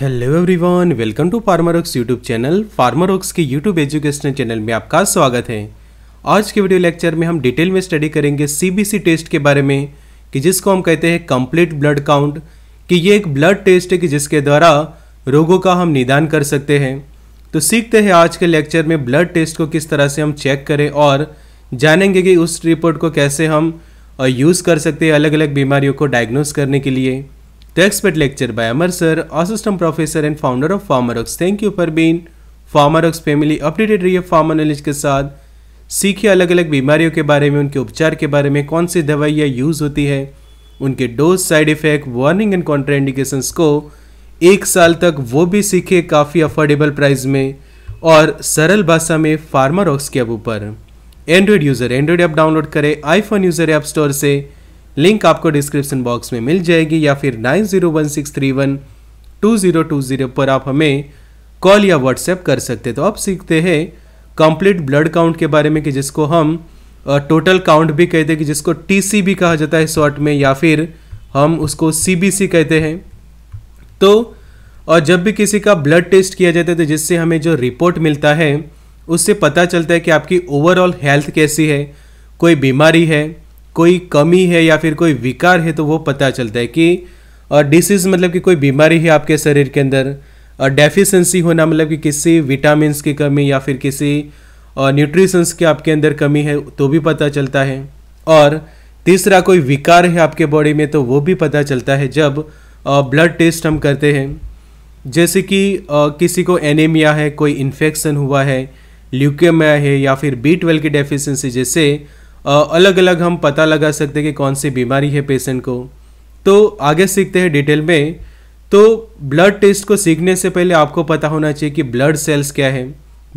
Hello everyone welcome to FarmerX YouTube channel farmer aux के YouTube educational channel में आपका स्वागत है आज के वीडियो लेक्चर में हम डिटेल में स्टडी करेंगे सीबीसी टेस्ट के बारे में कि जिसको हम कहते हैं कंप्लीट ब्लड काउंट कि ये एक ब्लड टेस्ट है कि जिसके द्वारा रोगों का हम निदान कर सकते हैं तो सीखते हैं आज के लेक्चर में ब्लड टेस्ट को किस तरह से हम चेक करें और जानेंगे कि उस रिपोर्ट को कैसे हम यूज़ कर सकते हैं अलग अलग बीमारियों को डायग्नोज करने के लिए The expert lecture by Amar sir, assistant professor and founder of FarmerX. Thank you for being FarmerX family. Updated है फार्मा नॉलेज के साथ सीखिए अलग अलग बीमारियों के बारे में उनके उपचार के बारे में कौन सी दवाइयाँ यूज़ होती है उनके dose side effect warning and contraindications को एक साल तक वो भी सीखे काफ़ी अफोर्डेबल प्राइस में और सरल भाषा में फार्मारॉक्स के अब ऊपर Android user Android app download करें आईफोन यूज़र ऐप स्टोर से लिंक आपको डिस्क्रिप्शन बॉक्स में मिल जाएगी या फिर nine zero one six three one two zero two zero पर आप हमें कॉल या व्हाट्सएप कर सकते तो अब सीखते हैं कंप्लीट ब्लड काउंट के बारे में कि जिसको हम टोटल काउंट भी कहते हैं कि जिसको टी भी कहा जाता है शॉर्ट में या फिर हम उसको सी कहते हैं तो और जब भी किसी का ब्लड टेस्ट किया जाता है तो जिससे हमें जो रिपोर्ट मिलता है उससे पता चलता है कि आपकी ओवरऑल हेल्थ कैसी है कोई बीमारी है कोई कमी है या फिर कोई विकार है तो वो पता चलता है कि डिसीज़ मतलब कि कोई बीमारी है आपके शरीर के अंदर डेफिशेंसी होना मतलब कि किसी विटामिनस की कमी या फिर किसी न्यूट्रिशंस की आपके अंदर कमी है तो भी पता चलता है और तीसरा कोई विकार है आपके बॉडी में तो वो भी पता चलता है जब ब्लड टेस्ट हम करते हैं जैसे कि किसी को एनीमिया है कोई इन्फेक्शन हुआ है ल्यूकेमिया है या फिर बी ट्वेल्व की डेफिशिएंसी जैसे अलग अलग हम पता लगा सकते हैं कि कौन सी बीमारी है पेशेंट को तो आगे सीखते हैं डिटेल में तो ब्लड टेस्ट को सीखने से पहले आपको पता होना चाहिए कि ब्लड सेल्स क्या है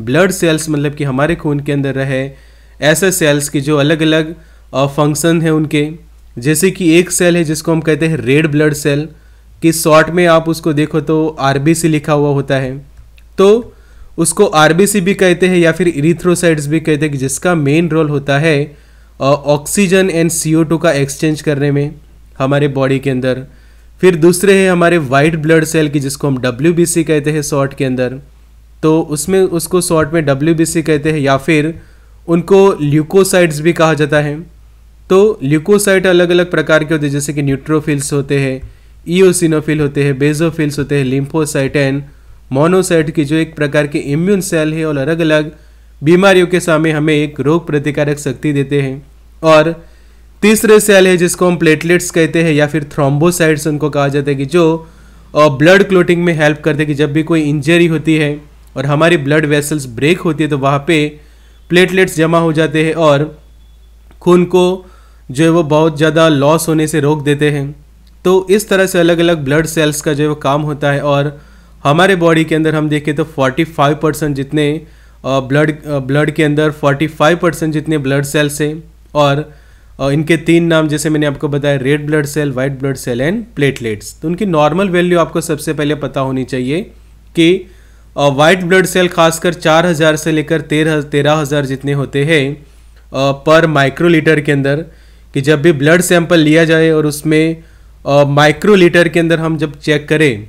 ब्लड सेल्स मतलब कि हमारे खून के अंदर रहे ऐसे सेल्स की जो अलग अलग फंक्शन हैं उनके जैसे कि एक सेल है जिसको हम कहते हैं रेड ब्लड सेल कि शॉर्ट में आप उसको देखो तो आर लिखा हुआ होता है तो उसको आर भी कहते हैं या फिर इरीथ्रोसाइड्स भी कहते हैं जिसका मेन रोल होता है ऑक्सीजन एंड सी का एक्सचेंज करने में हमारे बॉडी के अंदर फिर दूसरे है हमारे वाइट ब्लड सेल की जिसको हम डब्ल्यू कहते हैं शॉर्ट के अंदर तो उसमें उसको शॉर्ट में डब्ल्यू कहते हैं या फिर उनको ल्यूकोसाइड्स भी कहा जाता है तो ल्यूकोसाइट अलग अलग प्रकार के होते हैं जैसे कि न्यूट्रोफिल्स होते हैं ईओसिनोफिल होते हैं बेजोफिल्स होते हैं लिम्फोसाइट एंड मोनोसाइट की जो एक प्रकार के इम्यून सेल है और अलग अलग बीमारियों के सामने हमें एक रोग प्रतिकारक शक्ति देते हैं और तीसरे सेल है जिसको हम प्लेटलेट्स कहते हैं या फिर थ्रोम्बोसाइड्स उनको कहा जाता है कि जो ब्लड क्लोटिंग में हेल्प करते हैं कि जब भी कोई इंजरी होती है और हमारी ब्लड वेसल्स ब्रेक होती है तो वहाँ पे प्लेटलेट्स जमा हो जाते हैं और खून को जो है वो बहुत ज़्यादा लॉस होने से रोक देते हैं तो इस तरह से अलग अलग ब्लड सेल्स का जो है वो काम होता है और हमारे बॉडी के अंदर हम देखें तो 45 परसेंट जितने ब्लड ब्लड के अंदर 45 परसेंट जितने ब्लड सेल्स हैं और इनके तीन नाम जैसे मैंने आपको बताया red blood cell white blood cell and platelets तो उनकी नॉर्मल वैल्यू आपको सबसे पहले पता होनी चाहिए कि वाइट ब्लड सेल खासकर 4000 से लेकर तेरह तेरह हज़ार जितने होते हैं पर माइक्रोलीटर के अंदर कि जब भी ब्लड सैंपल लिया जाए और उसमें माइक्रोलीटर के अंदर हम जब चेक करें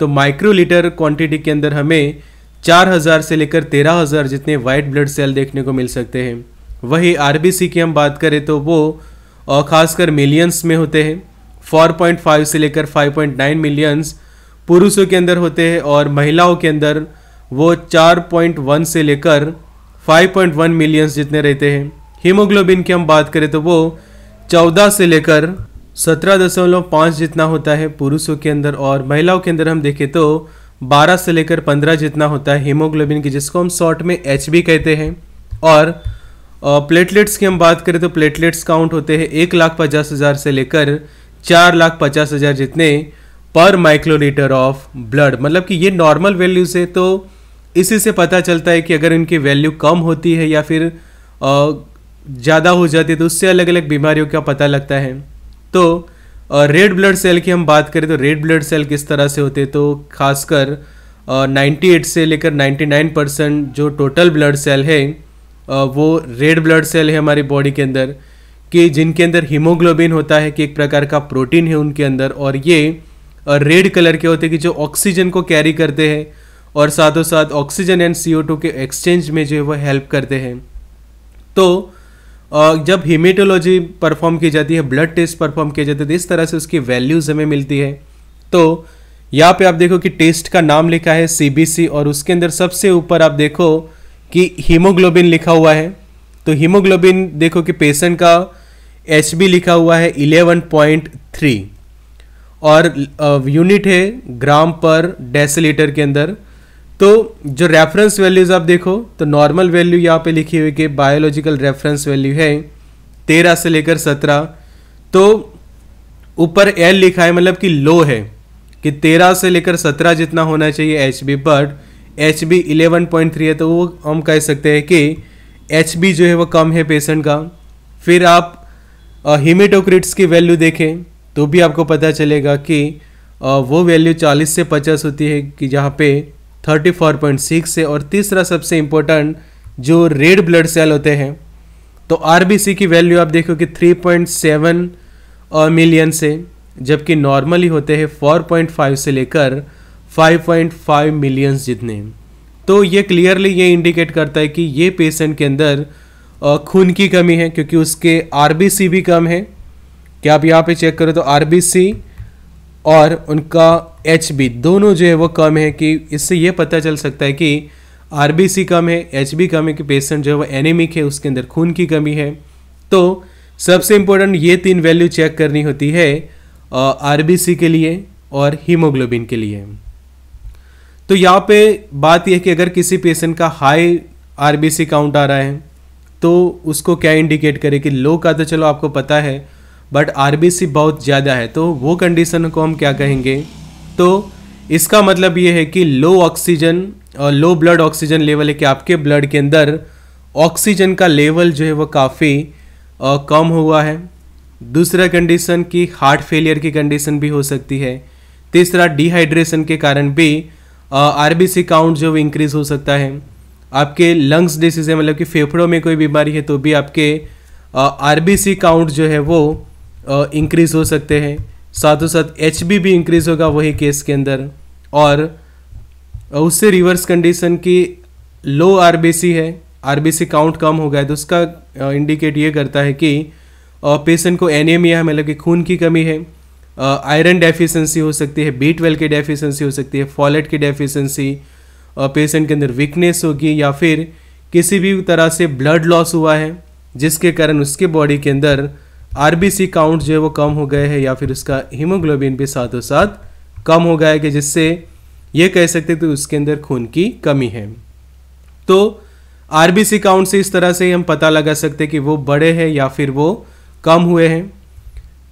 तो माइक्रोलीटर क्वांटिटी के अंदर हमें 4000 से लेकर 13000 जितने वाइट ब्लड सेल देखने को मिल सकते हैं वही आर की हम बात करें तो वो और ख़ासकर मिलियंस में होते हैं 4.5 से लेकर 5.9 मिलियंस पुरुषों के अंदर होते हैं और महिलाओं के अंदर वो 4.1 से लेकर 5.1 मिलियंस जितने रहते हैं हीमोग्लोबिन की हम बात करें तो वो 14 से लेकर 17.5 जितना होता है पुरुषों के अंदर और महिलाओं के अंदर हम देखें तो 12 से लेकर 15 जितना होता है हीमोग्लोबिन की जिसको हम शॉर्ट में एच कहते हैं और प्लेटलेट्स की हम बात करें तो प्लेटलेट्स काउंट होते हैं एक लाख पचास हज़ार से लेकर चार लाख पचास हज़ार जितने पर माइक्रोलीटर ऑफ ब्लड मतलब कि ये नॉर्मल वैल्यू से तो इसी से पता चलता है कि अगर इनकी वैल्यू कम होती है या फिर ज़्यादा हो जाती है तो उससे अलग अलग बीमारियों का पता लगता है तो रेड ब्लड सेल की हम बात करें तो रेड ब्लड सेल किस तरह से होते तो खासकर नाइन्टी एट से लेकर नाइन्टी नाइन परसेंट जो टोटल ब्लड सेल है वो रेड ब्लड सेल है हमारी बॉडी के अंदर कि जिनके अंदर हीमोग्लोबिन होता है कि एक प्रकार का प्रोटीन है उनके अंदर और ये रेड कलर के होते हैं कि जो ऑक्सीजन को कैरी करते हैं और साथों साथ ऑक्सीजन एंड सी के एक्सचेंज में जो है वह हेल्प करते हैं तो जब हीमेटोलॉजी परफॉर्म की जाती है ब्लड टेस्ट परफॉर्म किया जाता है तो इस तरह से उसकी वैल्यूज़ हमें मिलती है तो यहाँ पे आप देखो कि टेस्ट का नाम लिखा है सी और उसके अंदर सबसे ऊपर आप देखो कि हीमोग्लोबिन लिखा हुआ है तो हीमोग्लोबिन देखो कि पेशेंट का एच लिखा हुआ है 11.3 और यूनिट है ग्राम पर डेसीलीटर के अंदर तो जो रेफरेंस वैल्यूज़ आप देखो तो नॉर्मल वैल्यू यहाँ पे लिखी हुई कि बायोलॉजिकल रेफरेंस वैल्यू है तेरह से लेकर सत्रह तो ऊपर एल लिखा है मतलब कि लो है कि तेरह से लेकर सत्रह जितना होना चाहिए H B but H B eleven point three है तो वो हम कह सकते हैं कि एच बी जो है वो कम है पेशेंट का फिर आप हीमेटोक्रिट्स की वैल्यू देखें तो भी आपको पता चलेगा कि आ, वो वैल्यू 40 से 50 होती है कि जहाँ पे 34.6 है और तीसरा सबसे इम्पोर्टेंट जो रेड ब्लड सेल होते हैं तो आर की वैल्यू आप देखो कि 3.7 मिलियन से जबकि नॉर्मली होते हैं 4.5 से लेकर 5.5 मिलियंस जितने तो ये क्लियरली ये इंडिकेट करता है कि ये पेशेंट के अंदर खून की कमी है क्योंकि उसके आर भी कम है क्या आप यहाँ पे चेक करो तो आर और उनका एच दोनों जो है वो कम है कि इससे ये पता चल सकता है कि आर कम है एच कम है कि पेशेंट जो है वो एनेमिक है उसके अंदर खून की कमी है तो सबसे इम्पोर्टेंट ये तीन वैल्यू चेक करनी होती है आर के लिए और हीमोग्लोबिन के लिए तो यहाँ पे बात यह कि अगर किसी पेशेंट का हाई आर काउंट आ रहा है तो उसको क्या इंडिकेट करे कि लो का तो चलो आपको पता है बट आर बहुत ज़्यादा है तो वो कंडीशन को हम क्या कहेंगे तो इसका मतलब ये है कि लो ऑक्सीजन और लो ब्लड ऑक्सीजन लेवल है कि आपके ब्लड के अंदर ऑक्सीजन का लेवल जो है वो काफ़ी कम हुआ है दूसरा कंडीशन कि हार्ट फेलियर की कंडीशन भी हो सकती है तीसरा डिहाइड्रेशन के कारण भी आर काउंट जो इंक्रीज हो सकता है आपके लंग्स डिसीज है मतलब कि फेफड़ों में कोई बीमारी है तो भी आपके आर काउंट जो है वो इंक्रीज हो सकते हैं साथ ही साथ एच भी इंक्रीज होगा वही केस के अंदर और उससे रिवर्स कंडीशन की लो आर है आर काउंट कम हो गया तो उसका इंडिकेट ये करता है कि पेशेंट को एनीमिया है मतलब कि खून की कमी है आयरन डेफिशिएंसी हो सकती है बी ट्वेल्व की डेफिशिएंसी हो सकती है फॉलेट की डेफिशिएंसी पेशेंट के अंदर वीकनेस होगी या फिर किसी भी तरह से ब्लड लॉस हुआ है जिसके कारण उसके बॉडी के अंदर आर काउंट जो है वो कम हो गए हैं या फिर उसका हीमोग्लोबिन भी साथों साथ कम हो गया है कि जिससे ये कह सकते तो उसके अंदर खून की कमी है तो आर काउंट से इस तरह से हम पता लगा सकते हैं कि वो बड़े हैं या फिर वो कम हुए हैं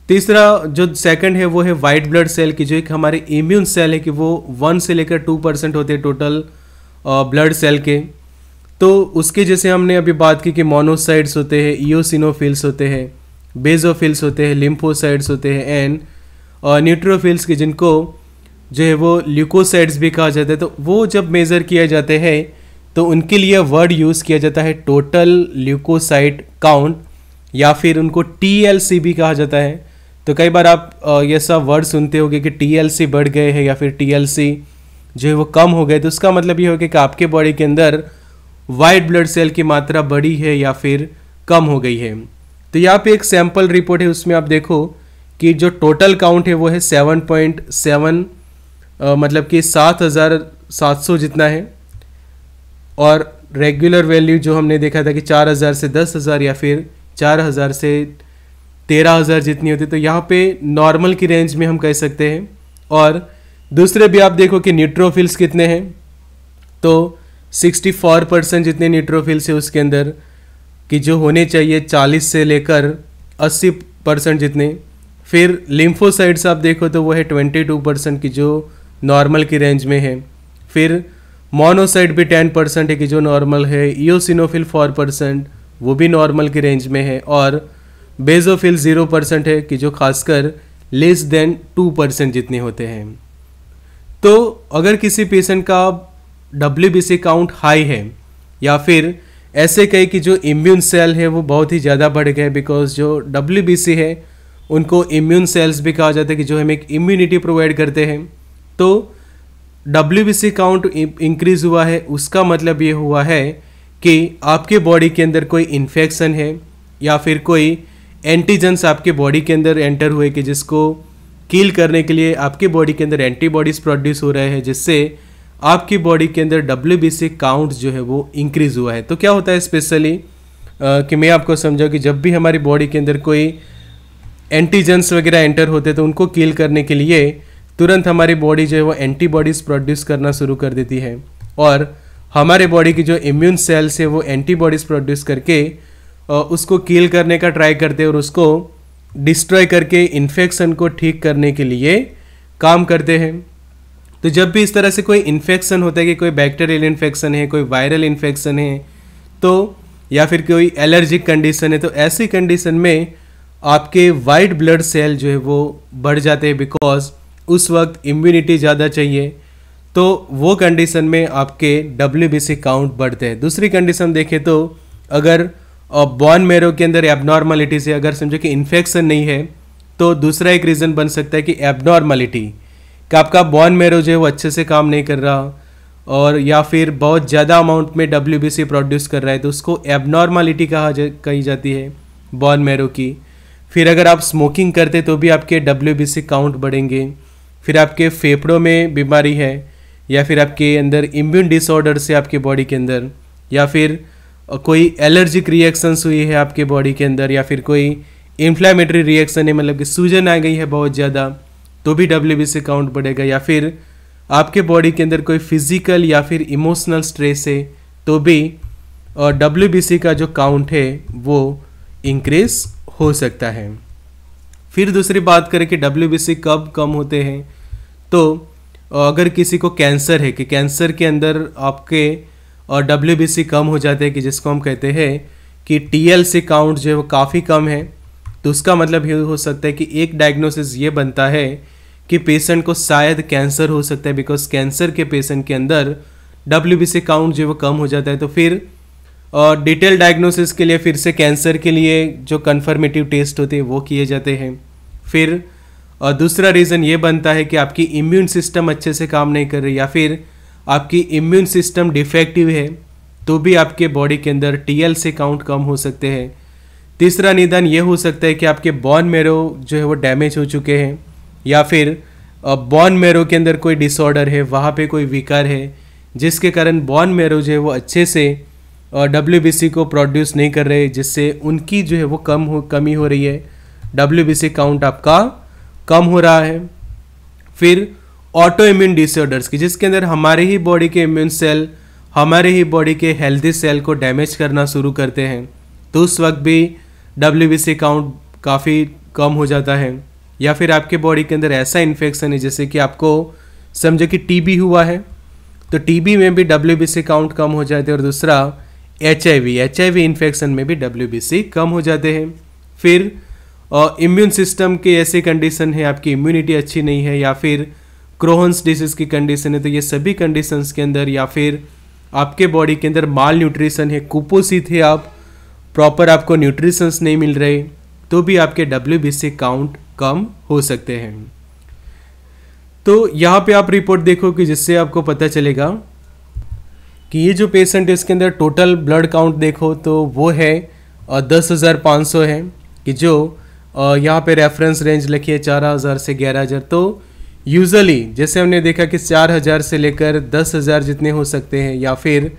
तीसरा जो सेकंड है वो है वाइट ब्लड सेल की जो एक हमारे इम्यून सेल है कि वो वन से लेकर टू परसेंट होते हैं टोटल ब्लड सेल के तो उसके जैसे हमने अभी बात की कि मोनोसाइड्स होते हैं ईओसिनोफिल्स होते हैं बेजोफिल्स होते हैं लिम्फोसाइड्स होते हैं एंड न्यूट्रोफिल्स के जिनको जो है वो ल्यूकोसाइड्स भी कहा जाता है तो वो जब मेज़र किया जाते हैं तो उनके लिए वर्ड यूज़ किया जाता है टोटल ल्यूकोसाइट काउंट या फिर उनको टी भी कहा जाता है तो कई बार आप ये सब वर्ड सुनते होंगे कि टी बढ़ गए हैं या फिर टी जो है वो कम हो गए तो उसका मतलब ये हो गया कि आपके बॉडी के अंदर वाइट ब्लड सेल की मात्रा बढ़ी है या फिर कम हो गई है तो यहाँ पे एक सैंपल रिपोर्ट है उसमें आप देखो कि जो टोटल काउंट है वो है सेवन पॉइंट सेवन मतलब कि सात हज़ार सात सौ जितना है और रेगुलर वैल्यू जो हमने देखा था कि चार हज़ार से दस हज़ार या फिर चार हज़ार से तेरह हज़ार जितनी होती है तो यहाँ पे नॉर्मल की रेंज में हम कह सकते हैं और दूसरे भी आप देखो कि न्यूट्रोफिल्स कितने हैं तो सिक्सटी फोर परसेंट जितने न्यूट्रोफिल्स हैं उसके अंदर कि जो होने चाहिए चालीस से लेकर अस्सी परसेंट जितने फिर लिम्फोसाइड्स आप देखो तो वो है ट्वेंटी टू परसेंट की जो नॉर्मल की रेंज में है फिर मोनोसाइड भी टेन परसेंट है कि जो नॉर्मल है ईओसिनोफिल फोर परसेंट वो भी नॉर्मल की रेंज में है और बेजोफिल ज़ीरो परसेंट है कि जो खासकर लेस देन टू परसेंट जितने होते हैं तो अगर किसी पेशेंट का डब्ल्यू काउंट हाई है या फिर ऐसे कहे कि जो इम्यून सेल है वो बहुत ही ज़्यादा बढ़ गए बिकॉज जो डब्ल्यू है उनको इम्यून सेल्स भी कहा जाता है कि जो हमें एक इम्यूनिटी प्रोवाइड करते हैं तो डब्ल्यू काउंट इंक्रीज हुआ है उसका मतलब ये हुआ है कि आपके बॉडी के अंदर कोई इन्फेक्शन है या फिर कोई एंटीजन्स आपके बॉडी के अंदर एंटर हुए कि जिसको कील करने के लिए आपके बॉडी के अंदर एंटीबॉडीज़ प्रोड्यूस हो रहे हैं जिससे आपकी बॉडी के अंदर डब्ल्यू बी सी काउंट जो है वो इंक्रीज हुआ है तो क्या होता है स्पेशली कि मैं आपको समझाऊँ कि जब भी हमारी बॉडी के अंदर कोई एंटीजेंस वगैरह एंटर होते तो उनको कील करने के लिए तुरंत हमारी बॉडी जो है वो एंटीबॉडीज़ प्रोड्यूस करना शुरू कर देती है और हमारे बॉडी की जो इम्यून सेल्स है वो एंटीबॉडीज़ प्रोड्यूस करके उसको किल करने का ट्राई करते हैं और उसको डिस्ट्रॉय करके इन्फेक्शन को ठीक करने के लिए काम करते हैं तो जब भी इस तरह से कोई इन्फेक्शन होता है कि कोई बैक्टीरियल इन्फेक्शन है कोई वायरल इन्फेक्शन है तो या फिर कोई एलर्जिक कंडीशन है तो ऐसी कंडीशन में आपके वाइट ब्लड सेल जो है वो बढ़ जाते हैं बिकॉज उस वक्त इम्यूनिटी ज़्यादा चाहिए तो वो कंडीशन में आपके डब्ल्यू काउंट बढ़ते हैं दूसरी कंडीशन देखें तो अगर और बॉन मेरो के अंदर एबनॉर्मलिटी से अगर समझो कि इन्फेक्शन नहीं है तो दूसरा एक रीज़न बन सकता है कि एबनॉर्मलिटी कि आपका बॉन मेरो जो है वो अच्छे से काम नहीं कर रहा और या फिर बहुत ज़्यादा अमाउंट में डब्ल्यू प्रोड्यूस कर रहा है तो उसको एबनॉर्मलिटी कहा जा, कही जाती है बॉन मेरो की फिर अगर आप स्मोकिंग करते तो भी आपके डब्ल्यू काउंट बढ़ेंगे फिर आपके फेफड़ों में बीमारी है या फिर आपके अंदर इम्यून डिसऑर्डर से आपके बॉडी के अंदर या फिर कोई एलर्जिक रिएक्शंस हुई है आपके बॉडी के अंदर या फिर कोई इन्फ्लामेटरी रिएक्शन है मतलब कि सूजन आ गई है बहुत ज़्यादा तो भी डब्ल्यू बी सी काउंट बढ़ेगा या फिर आपके बॉडी के अंदर कोई फिजिकल या फिर इमोशनल स्ट्रेस है तो भी डब्ल्यू बी सी का जो काउंट है वो इंक्रीज हो सकता है फिर दूसरी बात करें कि डब्ल्यू बी सी कब कम होते हैं तो अगर किसी को कैंसर है कि कैंसर के अंदर आपके और डब्ल्यू कम हो जाते हैं कि जिसको हम कहते हैं कि टी काउंट जो है वो काफ़ी कम है तो उसका मतलब ये हो सकता है कि एक डायग्नोसिस ये बनता है कि पेशेंट को शायद कैंसर हो सकता है बिकॉज कैंसर के पेशेंट के अंदर डब्ल्यू काउंट जो है वो कम हो जाता है तो फिर और डिटेल डायग्नोसिस के लिए फिर से कैंसर के लिए जो कन्फर्मेटिव टेस्ट होते हैं वो किए जाते हैं फिर और दूसरा रीज़न ये बनता है कि आपकी इम्यून सिस्टम अच्छे से काम नहीं कर रही या फिर आपकी इम्यून सिस्टम डिफेक्टिव है तो भी आपके बॉडी के अंदर टी एल से काउंट कम हो सकते हैं तीसरा निदान ये हो सकता है कि आपके बॉन मेरो जो है वो डैमेज हो चुके हैं या फिर बॉन मेरो के अंदर कोई डिसऑर्डर है वहाँ पे कोई विकार है जिसके कारण बॉन मेरो जो है वो अच्छे से डब्ल्यू को प्रोड्यूस नहीं कर रहे जिससे उनकी जो है वो कम हो कमी हो रही है डब्ल्यू काउंट आपका कम हो रहा है फिर ऑटो इम्यून डिसऑर्डर्स की जिसके अंदर हमारे ही बॉडी के इम्यून सेल हमारे ही बॉडी के हेल्दी सेल को डैमेज करना शुरू करते हैं तो उस वक्त भी डब्ल्यू काउंट काफ़ी कम हो जाता है या फिर आपके बॉडी के अंदर ऐसा इन्फेक्शन है जैसे कि आपको समझो कि टीबी हुआ है तो टीबी में भी डब्ल्यू काउंट कम हो जाते हैं और दूसरा एच आई इन्फेक्शन में भी डब्ल्यू कम हो जाते हैं फिर इम्यून सिस्टम के ऐसे कंडीशन है आपकी इम्यूनिटी अच्छी नहीं है या फिर क्रोहन्स डिजीज की कंडीशन है तो ये सभी कंडीशंस के अंदर या फिर आपके बॉडी के अंदर माल न्यूट्रिशन है कुपोषित है आप प्रॉपर आपको न्यूट्रिशंस नहीं मिल रहे तो भी आपके डब्ल्यू काउंट कम हो सकते हैं तो यहाँ पे आप रिपोर्ट देखो कि जिससे आपको पता चलेगा कि ये जो पेशेंट है इसके अंदर टोटल ब्लड काउंट देखो तो वो है दस हज़ार पाँच सौ है कि जो यहाँ पे रेफरेंस रेंज लिखी है चार हज़ार से ग्यारह हज़ार तो यूजली जैसे हमने देखा कि चार हज़ार से लेकर दस हज़ार जितने हो सकते हैं या फिर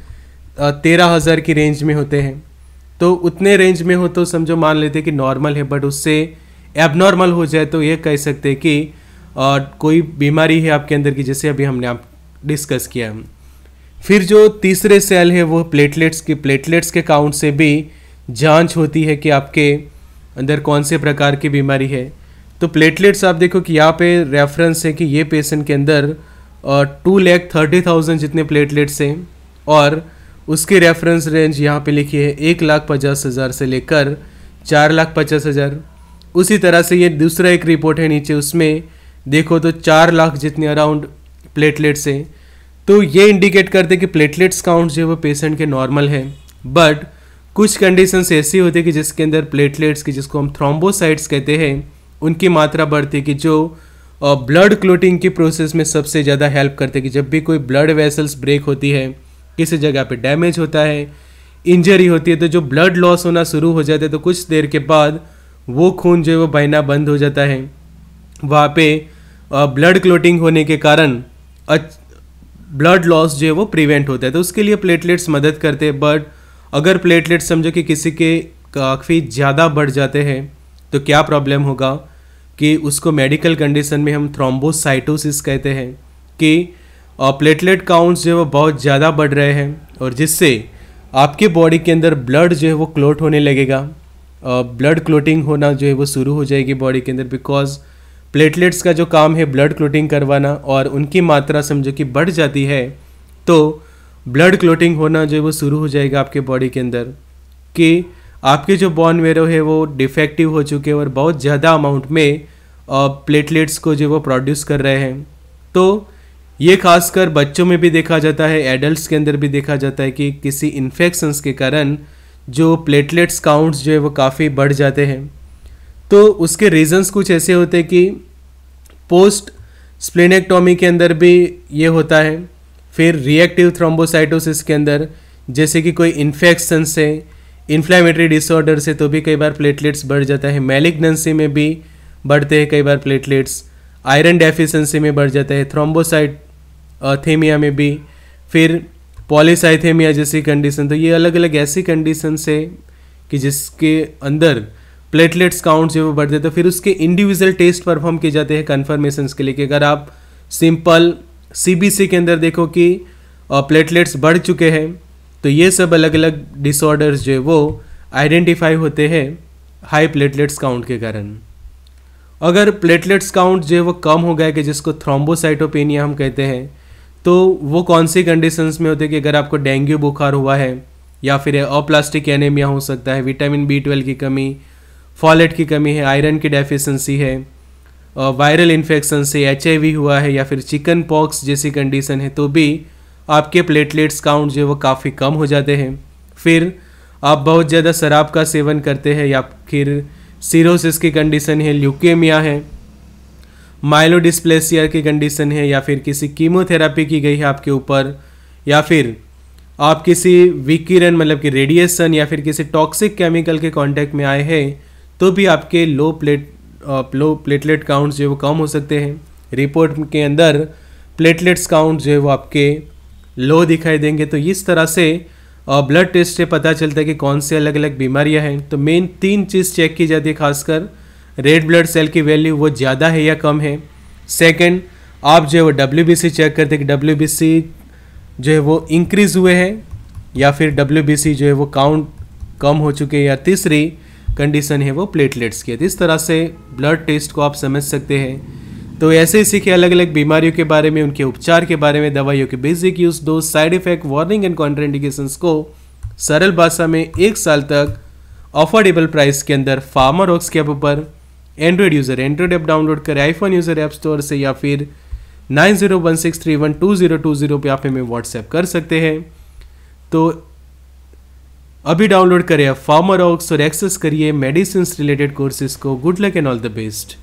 तेरह हज़ार की रेंज में होते हैं तो उतने रेंज में हो तो समझो मान लेते कि नॉर्मल है बट उससे एबनॉर्मल हो जाए तो ये कह सकते कि आ, कोई बीमारी है आपके अंदर की जैसे अभी हमने आप डिस्कस किया फिर जो तीसरे सेल है वो प्लेटलेट्स की प्लेटलेट्स के काउंट से भी जांच होती है कि आपके अंदर कौन से प्रकार की बीमारी है तो प्लेटलेट्स आप देखो कि यहाँ पे रेफरेंस है कि ये पेशेंट के अंदर टू लैख थर्टी थाउजेंड जितने प्लेटलेट्स हैं और उसकी रेफरेंस रेंज यहाँ पे लिखी है एक लाख पचास हज़ार से लेकर चार लाख पचास हज़ार उसी तरह से ये दूसरा एक रिपोर्ट है नीचे उसमें देखो तो चार लाख जितने अराउंड प्लेटलेट्स हैं तो ये इंडिकेट करते कि प्लेटलेट्स काउंट जो है वो पेशेंट के नॉर्मल हैं बट कुछ कंडीशंस ऐसी होती है कि जिसके अंदर प्लेटलेट्स की जिसको हम थ्रोम्बोसाइट्स कहते हैं उनकी मात्रा बढ़ती कि जो ब्लड क्लोटिंग की प्रोसेस में सबसे ज़्यादा हेल्प करते कि जब भी कोई ब्लड वेसल्स ब्रेक होती है किसी जगह पे डैमेज होता है इंजरी होती है तो जो ब्लड लॉस होना शुरू हो जाता है तो कुछ देर के बाद वो खून जो है वो बहना बंद हो जाता है वहाँ पे ब्लड क्लोटिंग होने के कारण ब्लड लॉस जो है वो प्रिवेंट होता है तो उसके लिए प्लेटलेट्स मदद करते हैं बट अगर प्लेटलेट्स समझो कि किसी के काफ़ी ज़्यादा बढ़ जाते हैं तो क्या प्रॉब्लम होगा कि उसको मेडिकल कंडीशन में हम थ्रोम्बोसाइटोसिस कहते हैं कि प्लेटलेट काउंट्स जो है वो बहुत ज़्यादा बढ़ रहे हैं और जिससे आपके बॉडी के अंदर ब्लड जो है वो क्लोट होने लगेगा ब्लड क्लोटिंग होना जो है वो शुरू हो जाएगी बॉडी के अंदर बिकॉज प्लेटलेट्स का जो काम है ब्लड क्लोटिंग करवाना और उनकी मात्रा समझो कि बढ़ जाती है तो ब्लड क्लोटिंग होना जो है वो शुरू हो जाएगा आपके बॉडी के अंदर कि आपके जो बॉन मेरो है वो डिफेक्टिव हो चुके हैं और बहुत ज़्यादा अमाउंट में प्लेटलेट्स को जो वो प्रोड्यूस कर रहे हैं तो ये खासकर बच्चों में भी देखा जाता है एडल्ट्स के अंदर भी देखा जाता है कि किसी इन्फेक्शंस के कारण जो प्लेटलेट्स काउंट्स जो है वो काफ़ी बढ़ जाते हैं तो उसके रीजंस कुछ ऐसे होते हैं कि पोस्ट स्प्लेनेक्टोमी के अंदर भी ये होता है फिर रिएक्टिव थ्रोम्बोसाइटोसिस के अंदर जैसे कि कोई इन्फेक्शन से इन्फ्लामेटरी डिसऑर्डर से तो भी कई बार प्लेटलेट्स बढ़ जाता है मेलिग्नेंसी में भी बढ़ते हैं कई बार प्लेटलेट्स आयरन डेफिशिएंसी में बढ़ जाता है थ्रोम्बोसाइट थेमिया में भी फिर पॉलीसाइथेमिया जैसी कंडीशन तो ये अलग अलग ऐसी कंडीशन है कि जिसके अंदर प्लेटलेट्स काउंट जो वो बढ़ जाते हैं तो फिर उसके इंडिविजुअल टेस्ट परफॉर्म किए जाते हैं कन्फर्मेशन के लिए कि अगर आप सिंपल सी के अंदर देखो कि प्लेटलेट्स बढ़ चुके हैं तो ये सब अलग अलग डिसऑर्डर्स जो है वो आइडेंटिफाई होते हैं हाई प्लेटलेट्स काउंट के कारण अगर प्लेटलेट्स काउंट जो है वो कम हो गया कि जिसको थ्रोम्बोसाइटोपेनिया हम कहते हैं तो वो कौन सी कंडीशंस में होते हैं कि अगर आपको डेंगू बुखार हुआ है या फिर अप्लास्टिक एनेमिया हो सकता है विटामिन बी ट्वेल्व की कमी फॉलेट की कमी है आयरन की डेफिशिएंसी है वायरल इन्फेक्शन से एच हुआ है या फिर चिकन पॉक्स जैसी कंडीशन है तो भी आपके प्लेटलेट्स काउंट जो है वो काफ़ी कम हो जाते हैं फिर आप बहुत ज़्यादा शराब का सेवन करते हैं या फिर सीरोसिस की कंडीशन है ल्यूकेमिया है माइलोडिस्प्लेसिया की कंडीशन है या फिर किसी कीमोथेरापी की गई है आपके ऊपर या फिर आप किसी विकिरण मतलब कि रेडिएशन या फिर किसी टॉक्सिक केमिकल के कांटेक्ट में आए हैं तो भी आपके low plate low platelet counts जो है वो कम हो सकते हैं रिपोर्ट के अंदर प्लेटलेट्स काउंट जो है वो आपके लो दिखाई देंगे तो इस तरह से और ब्लड टेस्ट से पता चलता है कि कौन से अलग अलग बीमारियां हैं तो मेन तीन चीज़ चेक की जाती है खासकर रेड ब्लड सेल की वैल्यू वो ज़्यादा है या कम है सेकेंड आप जो है वो डब्ल्यू चेक करते हैं कि डब्ल्यू जो है वो इंक्रीज़ हुए हैं या फिर डब्ल्यू जो है वो काउंट कम हो चुके हैं या तीसरी कंडीशन है वो प्लेटलेट्स की तो इस तरह से ब्लड टेस्ट को आप समझ सकते हैं तो ऐसे ही सीखे अलग अलग बीमारियों के बारे में उनके उपचार के बारे में दवाइयों के बेसिक यूज दो side effect warning and indication को सरल भाषा में एक साल तक अफोर्डेबल प्राइस के अंदर फार्मर ऑक्स के ऊपर Android user Android app download करें आईफोन यूज़र ऐप स्टोर से या फिर nine zero one six three one two zero two zero पर आप हमें व्हाट्सएप कर सकते हैं तो अभी डाउनलोड करें फार्मर ऑक्स और एक्सेस करिए मेडिसिन रिलेटेड कोर्सेज को good luck and all the best